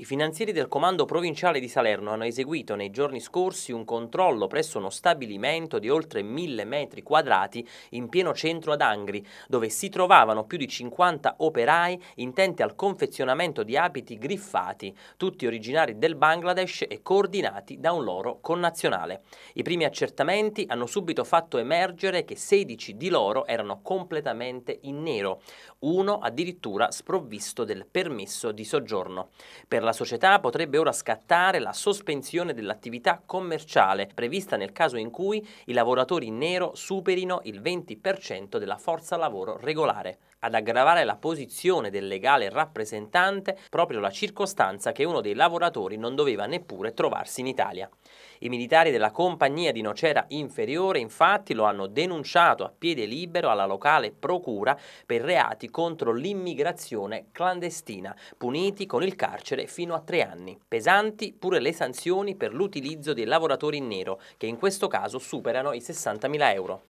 I finanzieri del Comando Provinciale di Salerno hanno eseguito nei giorni scorsi un controllo presso uno stabilimento di oltre 1000 metri quadrati in pieno centro ad Angri, dove si trovavano più di 50 operai intenti al confezionamento di abiti griffati, tutti originari del Bangladesh e coordinati da un loro connazionale. I primi accertamenti hanno subito fatto emergere che 16 di loro erano completamente in nero, uno addirittura sprovvisto del permesso di soggiorno. Per la società potrebbe ora scattare la sospensione dell'attività commerciale prevista nel caso in cui i lavoratori in nero superino il 20% della forza lavoro regolare. Ad aggravare la posizione del legale rappresentante proprio la circostanza che uno dei lavoratori non doveva neppure trovarsi in Italia. I militari della compagnia di Nocera Inferiore infatti lo hanno denunciato a piede libero alla locale procura per reati contro l'immigrazione clandestina, puniti con il carcere fino a fino a tre anni. Pesanti pure le sanzioni per l'utilizzo dei lavoratori in nero, che in questo caso superano i 60.000 euro.